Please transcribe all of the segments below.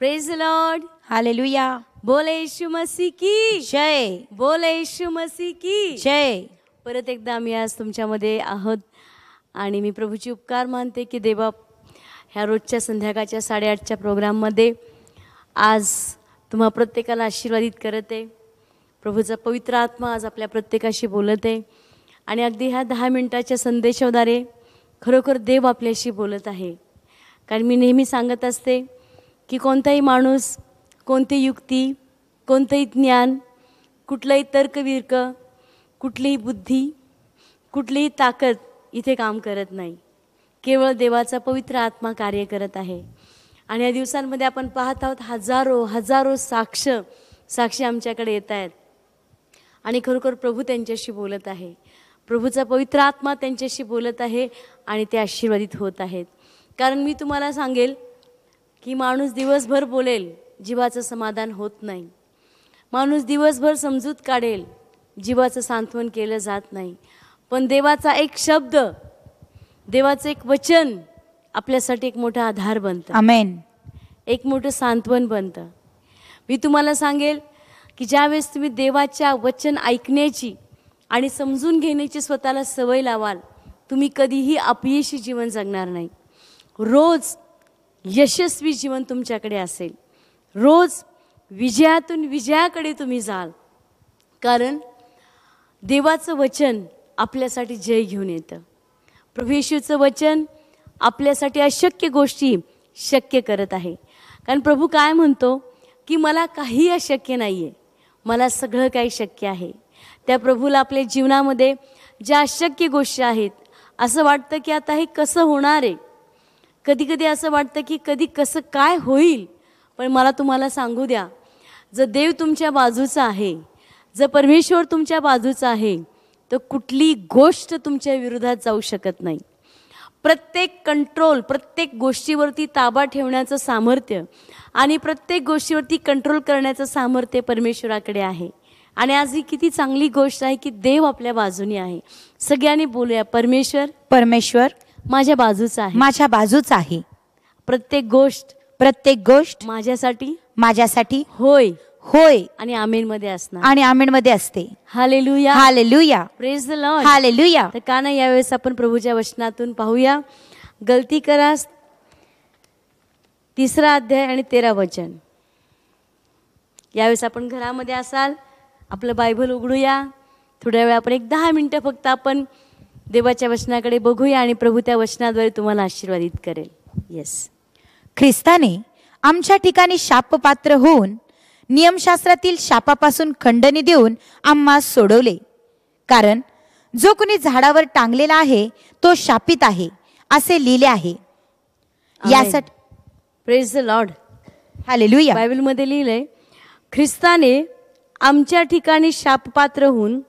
Praise Lord hallelujah बोले येशू मसी की जय बोले येशू मसी की जय परत एकदा आम्ही आज तुमच्यामध्ये आहोत आणि मी प्रभूची उपकार मानते की देवा ह्या रोजच्या संध्याकाळच्या साडेआठच्या प्रोग्राममध्ये आज तुम्हा प्रत्येकाला आशीर्वादित करत आहे प्रभूचा पवित्र आत्मा आज आपल्या प्रत्येकाशी बोलत आहे आणि अगदी ह्या दहा मिनटाच्या संदेशाद्वारे खरोखर देव आपल्याशी बोलत आहे कारण मी नेहमी सांगत असते की कोणताही माणूस कोणती युक्ती कोणतंही ज्ञान कुठलंही तर्कविर्क कुठलीही बुद्धी कुठलीही ताकद इथे काम करत नाही केवळ देवाचा पवित्र आत्मा कार्य करत आहे आणि या दिवसांमध्ये आपण पाहत आहोत हजारो हजारो साक्ष साक्षी आमच्याकडे येत आहेत आणि खरोखर प्रभू त्यांच्याशी बोलत आहे प्रभूचा पवित्र आत्मा त्यांच्याशी बोलत आहे आणि ते आशीर्वादित होत आहेत कारण मी तुम्हाला सांगेल की माणूस दिवसभर बोलेल जीवाचं समाधान होत नाही माणूस दिवसभर समजूत काढेल जीवाचं सांत्वन केलं जात नाही पण देवाचा एक शब्द देवाचं एक वचन आपल्यासाठी एक मोठा आधार बनतं आमेन एक मोठं सांत्वन बनतं मी तुम्हाला सांगेल की ज्यावेळेस तुम्ही देवाच्या वचन ऐकण्याची आणि समजून घेण्याची स्वतःला सवय लावाल तुम्ही कधीही अपयशी जीवन जगणार नाही रोज यशस्वी जीवन तुमच्याकडे असेल रोज विजयातून विजयाकडे तुम्ही जाल कारण देवाचं वचन आपल्यासाठी जय घेऊन येतं प्रभू वचन आपल्यासाठी अशक्य गोष्टी शक्य करत आहे कारण प्रभू काय म्हणतो की मला काही अशक्य नाही आहे मला सगळं काही शक्य आहे त्या प्रभूला आपल्या जीवनामध्ये ज्या अशक्य गोष्टी आहेत असं वाटतं की आता हे कसं होणार आहे कधी कधी असं वाटतं की कधी कसं काय होईल पण मला तुम्हाला सांगू द्या जर देव तुमच्या बाजूचा आहे जर परमेश्वर तुमच्या बाजूचा आहे तर कुठली गोष्ट तुमच्या विरोधात जाऊ शकत नाही प्रत्येक कंट्रोल प्रत्येक गोष्टीवरती ताबा ठेवण्याचं सामर्थ्य आणि प्रत्येक गोष्टीवरती कंट्रोल करण्याचं सामर्थ्य परमेश्वराकडे आहे आणि आज ही किती चांगली गोष्ट आहे की देव आपल्या बाजूने आहे सगळ्यांनी बोलूया परमेश्वर परमेश्वर माझ्या बाजूचा आहे माझ्या बाजूच आहे प्रत्येक गोष्ट प्रत्येक गोष्ट माझ्यासाठी माझ्यासाठी होय होय आणि आमेन मध्ये असणार आणि आमेन मध्ये असते hallelujah hallelujah praise the Lord hallelujah तर का नाही यावेळेस आपण प्रभूच्या वचनातून पाहूया गलती करा तिसरा अध्याय आणि तेरा वचन यावेळेस आपण घरामध्ये असाल आपलं बायबल उघडूया थोड्या वेळ आपण एक दहा मिनटं फक्त आपण देवाच्या वचनाकडे बघूया आणि प्रभू त्या वचनाद्वारे तुम्हाला आशीर्वादित करेल येस ख्रिस्ताने आमच्या ठिकाणी शापपात्र होऊन नियमशास्त्रातील शापापासून खंडणी देऊन आम्हा सोडवले कारण जो कोणी झाडावर टांगलेला आहे तो शापित आहे असे लिहिले आहे यासाठी प्रेज द लॉर्ड हालेलुया बायबलमध्ये लिहिलंय ख्रिस्ताने आमच्या ठिकाणी शापपात्र होऊन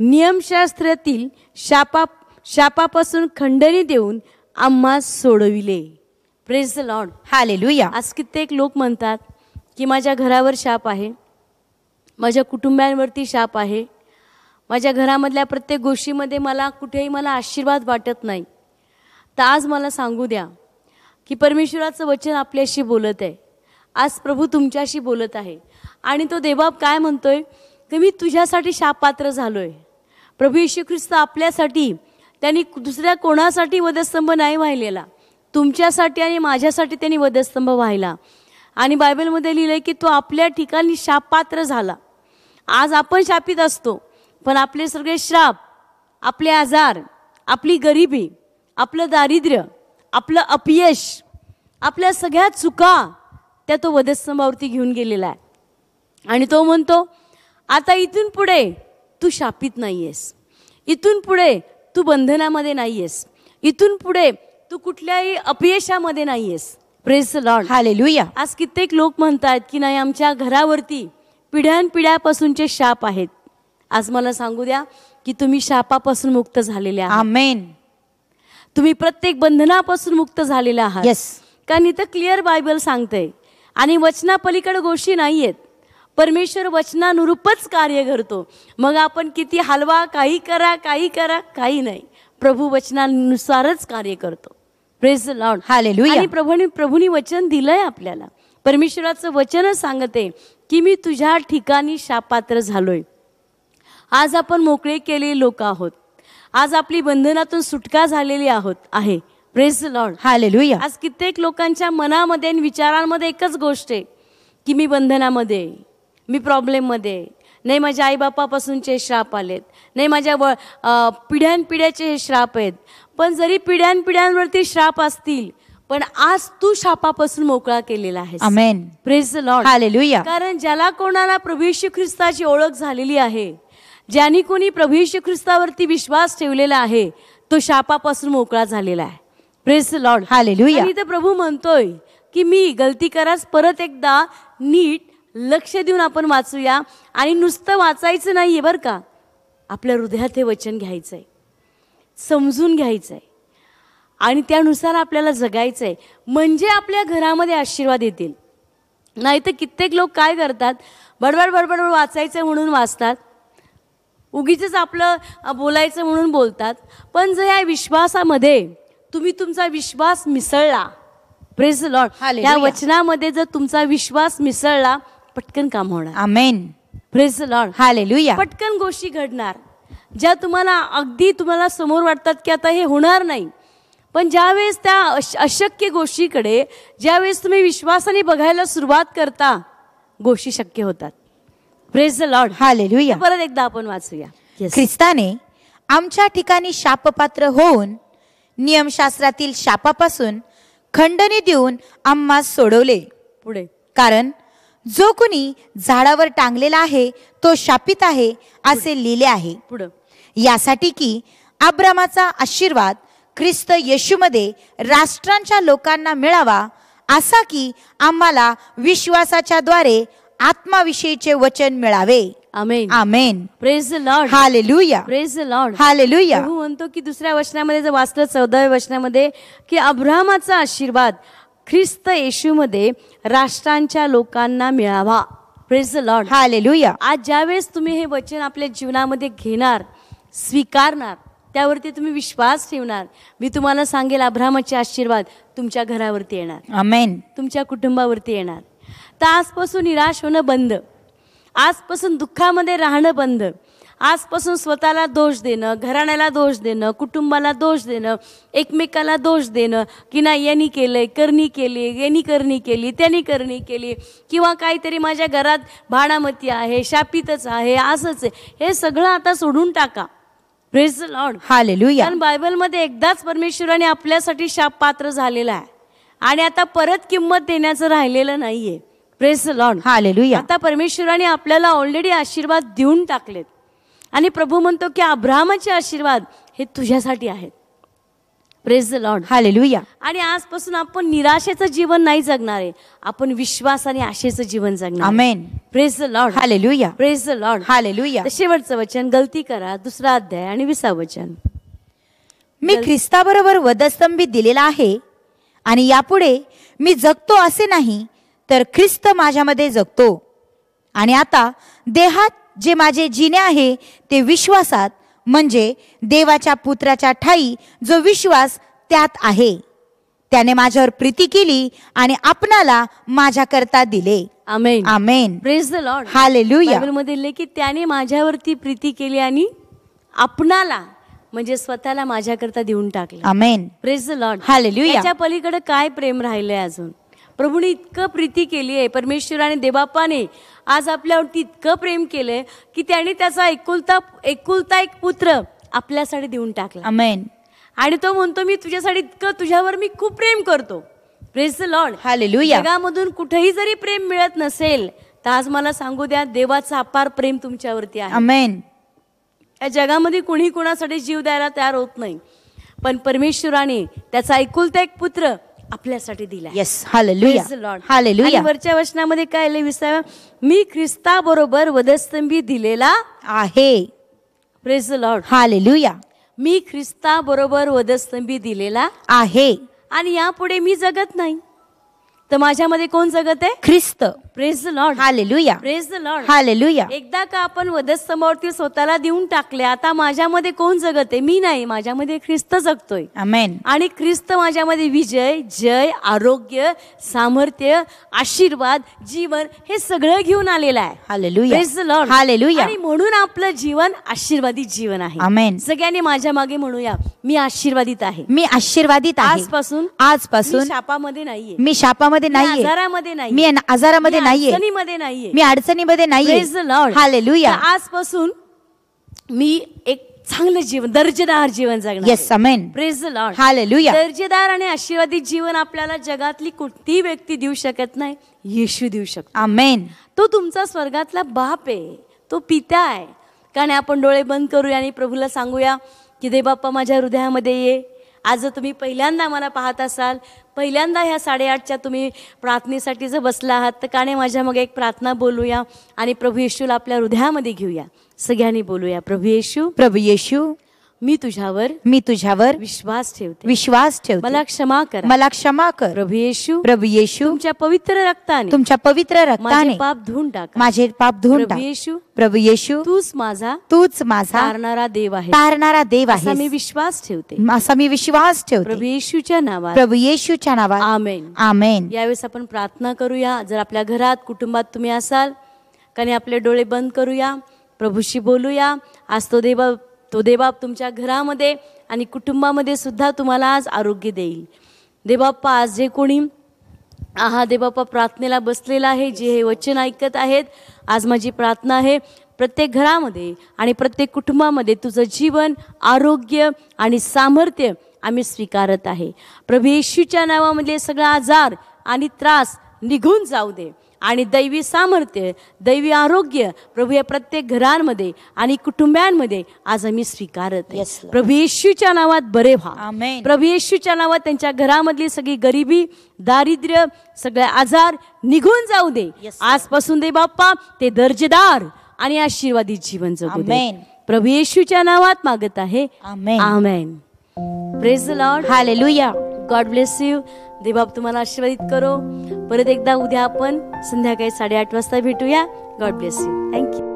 नियमशास्त्रातील शापा शापापासून खंडणी देऊन आम्हा सोडविले प्रेज द लॉर्ड हालेलुया आज कित्येक लोक म्हणतात की माझ्या घरावर शाप आहे माझ्या कुटुंबांवरती शाप आहे माझ्या घरामधल्या प्रत्येक गोष्टीमध्ये मला कुठेही मला आशीर्वाद वाटत नाही तर आज मला सांगू द्या की परमेश्वराचं वचन आपल्याशी बोलत आहे आज प्रभू तुमच्याशी बोलत आहे आणि तो देवाब काय म्हणतोय की मी तुझ्यासाठी शापात्र झालो आहे प्रभू येशू ख्रिस्त आपल्यासाठी त्यांनी दुसऱ्या कोणासाठी वधस्तंभ नाही वाहिलेला तुमच्यासाठी आणि माझ्यासाठी त्यांनी वधस्तंभ वाहिला आणि बायबलमध्ये लिहिलं आहे की तो आपल्या ठिकाणी शापपात्र झाला आज आपण शापित असतो पण आपले सगळे श्राप आपले आजार आपली गरिबी आपलं दारिद्र्य आपलं अपयश आपल्या सगळ्या चुका त्या तो वधस्तंभावरती घेऊन गेलेला आहे आणि तो म्हणतो आता इथून पुढे तू शापित नाही आहेस इथून पुढे तू बंधनामध्ये नाही आहेस इथून पुढे तू कुठल्याही अपयशामध्ये नाही आहेस प्रेस लॉर्ड हालेलुया आज कित्येक लोक म्हणतात की नाही आमच्या घरावरती पिढ्यानपिढ्यापासूनचे शाप आहेत आज मला सांगू द्या की तुम्ही शापापासून मुक्त झालेले आहात तुम्ही प्रत्येक बंधनापासून मुक्त झालेला आहात yes. कारण इथं क्लिअर बायबल सांगतंय आणि वचनापलीकडे गोष्टी नाही आहेत परमेश्वर वचनानुरूपच कार्य करतो मग आपण किती हलवा काही करा काही करा काही नाही प्रभू वचनानुसारच कार्य करतो प्रेस लॉर्ड आणि प्रभूने प्रभूनी वचन दिलंय आपल्याला परमेश्वराचं वचनच सांगते की मी तुझ्या ठिकाणी शापात्र झालोय आज आपण मोकळे केले लोक आहोत आज आपली बंधनातून सुटका झालेली आहोत आहे प्रेस लॉर्ड हालेलुया आज कित्येक लोकांच्या मनामध्ये आणि विचारांमध्ये एकच गोष्ट आहे की मी बंधनामध्ये मी प्रॉब्लेममध्ये नाही माझ्या आईबापापासूनचे हे श्राप आलेत नाही माझ्या व पिढ्यानपिढ्याचे हे श्राप आहेत पण जरी पिढ्यानपिढ्यांवरती श्राप असतील पण आज तू शापापासून मोकळा केलेला आहे प्रेज लॉर्ड कारण ज्याला कोणाला प्रभू श्री ख्रिस्ताची ओळख झालेली आहे ज्याने कोणी प्रभू श्री ख्रिस्तावरती विश्वास ठेवलेला आहे तो शापापासून मोकळा झालेला आहे प्रेस लॉर्ड हालेलुया तर प्रभू म्हणतोय की मी गलती करास परत एकदा नीट लक्ष देऊन आपण वाचूया आणि नुसतं वाचायचं नाही आहे बरं का आपल्या हृदयात हे वचन घ्यायचं आहे समजून घ्यायचं आहे आणि त्यानुसार आपल्याला जगायचं आहे म्हणजे आपल्या घरामध्ये आशीर्वाद येतील नाही कित्येक लोक काय करतात बडबड बडबड वाचायचं म्हणून वाचतात उगीच आपलं बोलायचं म्हणून बोलतात पण जर या विश्वासामध्ये तुम्ही तुमचा विश्वास मिसळला प्रेस लॉर्ड या वचनामध्ये जर तुमचा विश्वास मिसळला पटकन काम होणार आमेन प्रेज लॉर्ड हालेलुया पटकन गोष्टी घडणार ज्या तुम्हाला अगदी तुम्हाला समोर वाटतात की आता हे होणार नाही पण ज्यावेळेस त्या अश अशक्य गोष्टीकडे ज्यावेळेस तुम्ही विश्वासाने बघायला सुरुवात करता गोष्टी शक्य होतात प्रेज द लॉर्ड हालेलुया परत एकदा आपण वाचूया ख्रिस्ताने आमच्या ठिकाणी शापपात्र होऊन नियमशास्त्रातील शापापासून खंडणी देऊन आम्हा सोडवले पुढे कारण जो कुणी झाडावर टांगलेला आहे तो शापित आहे असे लिहिले आहे पुढं यासाठी की आब्रामाचा आशीर्वाद ख्रिस्त येशूमध्ये राष्ट्रांच्या लोकांना मिळावा असा की आम्हाला विश्वासाच्या द्वारे आत्माविषयीचे वचन मिळावे amen amen praise the Lord hallelujah praise the Lord hallelujah लुया म्हणतो की दुसऱ्या वचनामध्ये जर वाचलं चौदाव्या वचनामध्ये की अब्रामाचा आशीर्वाद ख्रिस्त येशूमध्ये राष्ट्रांच्या लोकांना मिळावा प्रेज लॉर्ड हा आज ज्यावेळेस तुम्ही हे वचन आपल्या जीवनामध्ये घेणार स्वीकारणार त्यावरती तुम्ही विश्वास ठेवणार मी तुम्हाला सांगेल अब्रामाचे आशीर्वाद तुमच्या घरावरती येणार आमेन तुमच्या कुटुंबावरती येणार तर आजपासून निराश होणं बंद आजपासून दुःखामध्ये राहणं बंद आजपासून स्वतःला दोष देणं घराण्याला दोष देणं कुटुंबाला दोष देणं एकमेकाला दोष देणं की नाही यांनी केलंय करणी केली यांनी करणी केली त्यांनी करणी केली किंवा काहीतरी माझ्या घरात भाडामती आहे शापितच आहे असंच आहे हे सगळं आता सोडून टाका प्रेज लॉर्ड हालेलुया कारण बायबलमध्ये एकदाच परमेश्वराने आपल्यासाठी शाप पात्र झालेला आहे आणि आता परत किंमत देण्याचं राहिलेलं नाहीये प्रेस लॉर्ड हालेलुया आता परमेश्वराने आपल्याला ऑलरेडी आशीर्वाद देऊन टाकलेत आणि प्रभू म्हणतो की अब्रामाचे आशीर्वाद हे तुझ्यासाठी आहेत प्रेज द हा हालेलुया आणि आजपासून आपण निराशेचं जीवन नाही जगणार आहे आपण विश्वास आणि आशेचं जीवन जगणार amen praise the Lord hallelujah praise the Lord hallelujah शेवटचं वचन गलती करा दुसरा अध्याय आणि विसा वचन मी ख्रिस्ताबरोबर वधस्तंभी दिलेला आहे आणि यापुढे मी जगतो असे नाही तर ख्रिस्त माझ्यामध्ये जगतो आणि आता देहात जे माझे जिने आहे ते विश्वासात म्हणजे देवाच्या पुत्राच्या ठाई जो विश्वास त्यात आहे त्याने माझ्यावर प्रीती केली आणि आपणाला करता दिले amen amen praise the Lord hallelujah की त्याने माझ्यावरती प्रीती केली आणि आपणाला म्हणजे स्वतःला करता देऊन टाकले amen praise the Lord hallelujah त्याच्या पलीकडे काय प्रेम राहिले अजून प्रभूने इतकं प्रीती केली आहे परमेश्वराने देवापाने आज आपल्यावरती इतकं प्रेम केलं की त्याने त्याचा एकुलता एकुलता एक पुत्र आपल्यासाठी देऊन टाकला अमेन आणि तो म्हणतो मी तुझ्यासाठी इतकं तुझ्यावर मी खूप प्रेम करतो प्रेस लॉर्ड हालेलुया जगामधून कुठेही जरी प्रेम मिळत नसेल तर आज मला सांगू द्या देवाचा अपार प्रेम तुमच्यावरती आहे अमेन या जगामध्ये कुणी कुणासाठी जीव द्यायला तयार होत नाही पण परमेश्वराने त्याचा एकुलता एक पुत्र आपल्यासाठी दिला येस हालेलुया हालेलुया वरच्या वचनामध्ये काय आले मी ख्रिस्ता बरोबर वधस्तंभी दिलेला आहे प्रेज लॉर्ड हालेलुया मी ख्रिस्ता बरोबर वधस्तंभी दिलेला आहे आणि यापुढे मी जगत नाही तर माझ्यामध्ये कोण जगत आहे ख्रिस्त praise the Lord hallelujah praise the Lord hallelujah एकदा का आपण वदस स्वतःला देऊन टाकले आता माझ्यामध्ये कोण जगत आहे मी नाही माझ्यामध्ये ख्रिस्त जगतोय आमेन आणि ख्रिस्त माझ्यामध्ये विजय जय आरोग्य सामर्थ्य आशीर्वाद जीवन हे सगळं घेऊन आलेलं आहे hallelujah praise the Lord hallelujah आणि म्हणून आपलं जीवन आशीर्वादित जीवन आहे अमेन सगळ्यांनी माझ्या मागे म्हणूया मी आशीर्वादित आहे मी आशीर्वादित आजपासून आजपासून शापामध्ये नाहीये मी शापामध्ये नाही आजारामध्ये नाही मी आजारामध्ये नाहीये अडचणीमध्ये नाहीये मी अडचणीमध्ये नाहीये आजपासून मी एक चांगलं जीवन दर्जेदार जीवन जगणार दर्जेदार आणि आशीर्वादित जीवन आपल्याला जगातली कोणतीही व्यक्ती देऊ शकत नाही येशू देऊ शकतो अमेन तो तुमचा स्वर्गातला बाप आहे तो पिता आहे कारण आपण डोळे बंद करूया आणि प्रभूला सांगूया की दे बाप्पा माझ्या हृदयामध्ये ये आज जर तुम्ही पहिल्यांदा मला पाहत असाल पहिल्यांदा ह्या साडेआठच्या तुम्ही प्रार्थनेसाठी जर बसला आहात तर काने माझ्या मग एक प्रार्थना बोलूया आणि प्रभू येशूला आपल्या हृदयामध्ये घेऊया सगळ्यांनी बोलूया प्रभू येशू प्रभू येशू मी तुझ्यावर मी तुझ्यावर विश्वास ठेवते विश्वास ठेव मला क्षमा कर मला क्षमा कर प्रभू येशू प्रभू येशू तुमच्या पवित्र रक्ताने तुमच्या पवित्र रक्ताने पाप धुऊन टाक माझे पाप धुवून प्रभू येशू प्रभू येशू तूच माझा तूच माझा तारणारा देव आहे तारणारा देव आहे मी विश्वास ठेवते असा मी विश्वास ठेवतो प्रभू येशूच्या नावात प्रभू येशूच्या नावात आमेन आमेन यावेळेस आपण प्रार्थना करूया जर आपल्या घरात कुटुंबात तुम्ही असाल कारण आपले डोळे बंद करूया प्रभूशी बोलूया आज तो देवा तो देबाप तुमच्या घरामध्ये आणि कुटुंबामध्ये सुद्धा तुम्हाला आज आरोग्य देईल देवाप्पा आज जे कोणी आहा देबाप्पा प्रार्थनेला बसलेला आहे जे हे वचन ऐकत आहेत आज माझी प्रार्थना आहे प्रत्येक घरामध्ये आणि प्रत्येक कुटुंबामध्ये तुझं जीवन आरोग्य आणि सामर्थ्य आम्ही स्वीकारत आहे प्रभू येशूच्या नावामधले सगळा आजार आणि त्रास निघून जाऊ दे आणि दैवी सामर्थ्य दैवी आरोग्य प्रभू या प्रत्येक घरांमध्ये आणि कुटुंबांमध्ये आज आम्ही स्वीकारत प्रभू येशूच्या नावात बरे व्हा प्रभू येशूच्या नावात त्यांच्या घरामधली सगळी गरिबी दारिद्र्य सगळे आजार निघून जाऊ दे आजपासून दे बाप्पा ते दर्जेदार आणि आशीर्वादी जीवन जगू दे प्रभू येशूच्या नावात मागत आहे amen praise Lord hallelujah God bless you देबाब तुम्हाला आशीर्वादित करो परत एकदा उद्या आपण संध्याकाळी साडेआठ वाजता भेटूया गॉड ब्लेस यू थँक्यू